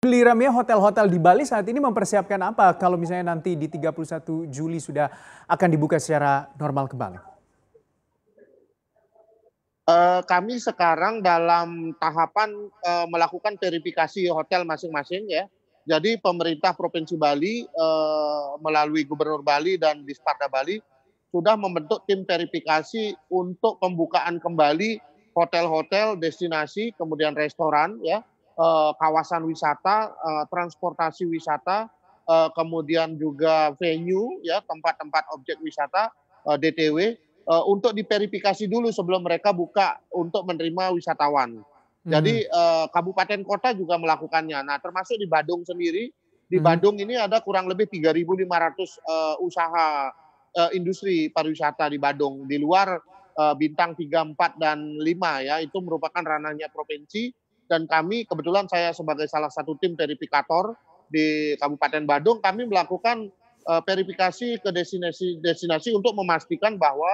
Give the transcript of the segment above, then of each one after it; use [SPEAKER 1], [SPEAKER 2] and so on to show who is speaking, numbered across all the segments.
[SPEAKER 1] Geliramnya hotel-hotel di Bali saat ini mempersiapkan apa kalau misalnya nanti di 31 Juli sudah akan dibuka secara normal kembali? Uh, kami sekarang dalam tahapan uh, melakukan verifikasi hotel masing-masing ya. Jadi pemerintah Provinsi Bali uh, melalui Gubernur Bali dan Disparda Bali sudah membentuk tim verifikasi untuk pembukaan kembali hotel-hotel, destinasi, kemudian restoran ya eh, kawasan wisata, eh, transportasi wisata, eh, kemudian juga venue ya tempat-tempat objek wisata eh, DTW eh, untuk diverifikasi dulu sebelum mereka buka untuk menerima wisatawan. Hmm. Jadi eh, kabupaten kota juga melakukannya. Nah, termasuk di Badung sendiri, di hmm. Badung ini ada kurang lebih 3.500 eh, usaha eh, industri pariwisata di Badung di luar eh, bintang 3, 4 dan 5 ya. Itu merupakan ranahnya provinsi dan kami kebetulan saya sebagai salah satu tim verifikator di Kabupaten Badung kami melakukan uh, verifikasi ke destinasi-destinasi untuk memastikan bahwa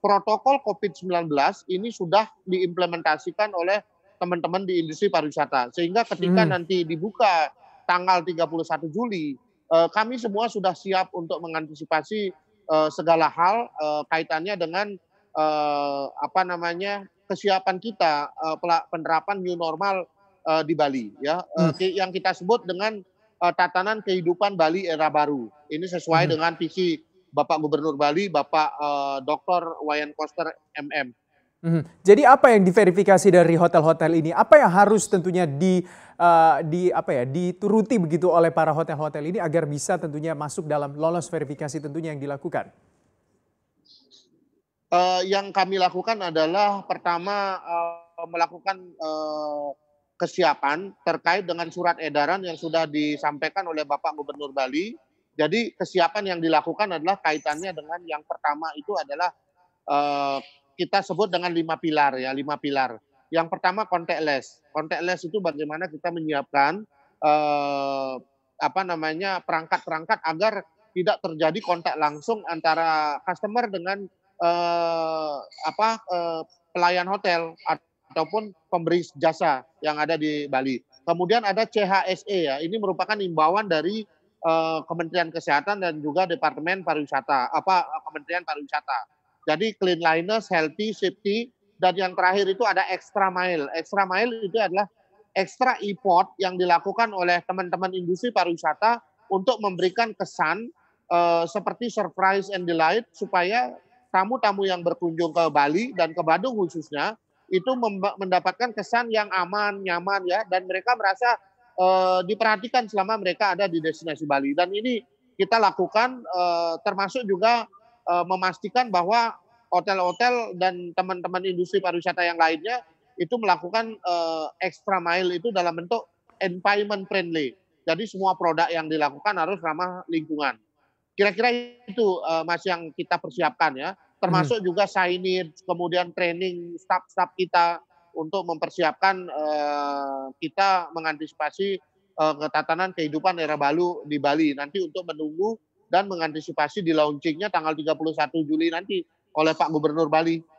[SPEAKER 1] protokol COVID-19 ini sudah diimplementasikan oleh teman-teman di industri pariwisata sehingga ketika hmm. nanti dibuka tanggal 31 Juli uh, kami semua sudah siap untuk mengantisipasi uh, segala hal uh, kaitannya dengan uh, apa namanya kesiapan kita uh, penerapan new normal uh, di Bali ya uh, yang kita sebut dengan uh, tatanan kehidupan Bali era baru. Ini sesuai hmm. dengan visi Bapak Gubernur Bali, Bapak uh, Dr. Wayan Koster MM. Hmm. Jadi apa yang diverifikasi dari hotel-hotel ini? Apa yang harus tentunya di uh, di apa ya dituruti begitu oleh para hotel-hotel ini agar bisa tentunya masuk dalam lolos verifikasi tentunya yang dilakukan? uh, yang kami lakukan adalah pertama uh, melakukan uh, kesiapan terkait dengan surat edaran yang sudah disampaikan oleh Bapak Gubernur Bali. Jadi kesiapan yang dilakukan adalah kaitannya dengan yang pertama itu adalah uh, kita sebut dengan lima pilar ya, lima pilar. Yang pertama contactless. Contactless itu bagaimana kita menyiapkan uh, apa namanya perangkat-perangkat agar tidak terjadi kontak langsung antara customer dengan eh, apa eh, pelayan hotel ataupun pemberi jasa yang ada di Bali. Kemudian ada CHSE ya, ini merupakan imbauan dari eh, Kementerian Kesehatan dan juga Departemen Pariwisata, apa Kementerian Pariwisata. Jadi Clean Liners, healthy, safety, dan yang terakhir itu ada extra mile. Extra mile itu adalah extra effort yang dilakukan oleh teman-teman industri pariwisata untuk memberikan kesan uh, seperti surprise and delight supaya tamu-tamu yang berkunjung ke Bali dan ke Bandung khususnya itu mendapatkan kesan yang aman, nyaman ya dan mereka merasa e, diperhatikan selama mereka ada di destinasi Bali dan ini kita lakukan e, termasuk juga e, memastikan bahwa hotel-hotel dan teman-teman industri pariwisata yang lainnya itu melakukan e, extra mile itu dalam bentuk environment friendly. Jadi semua produk yang dilakukan harus ramah lingkungan. Kira-kira itu uh, Mas yang kita persiapkan ya. Termasuk hmm. juga signage, kemudian training staff-staff kita untuk mempersiapkan uh, kita mengantisipasi uh, ketatanan kehidupan era baru di Bali nanti untuk menunggu dan mengantisipasi di launchingnya tanggal 31 Juli nanti oleh Pak Gubernur Bali.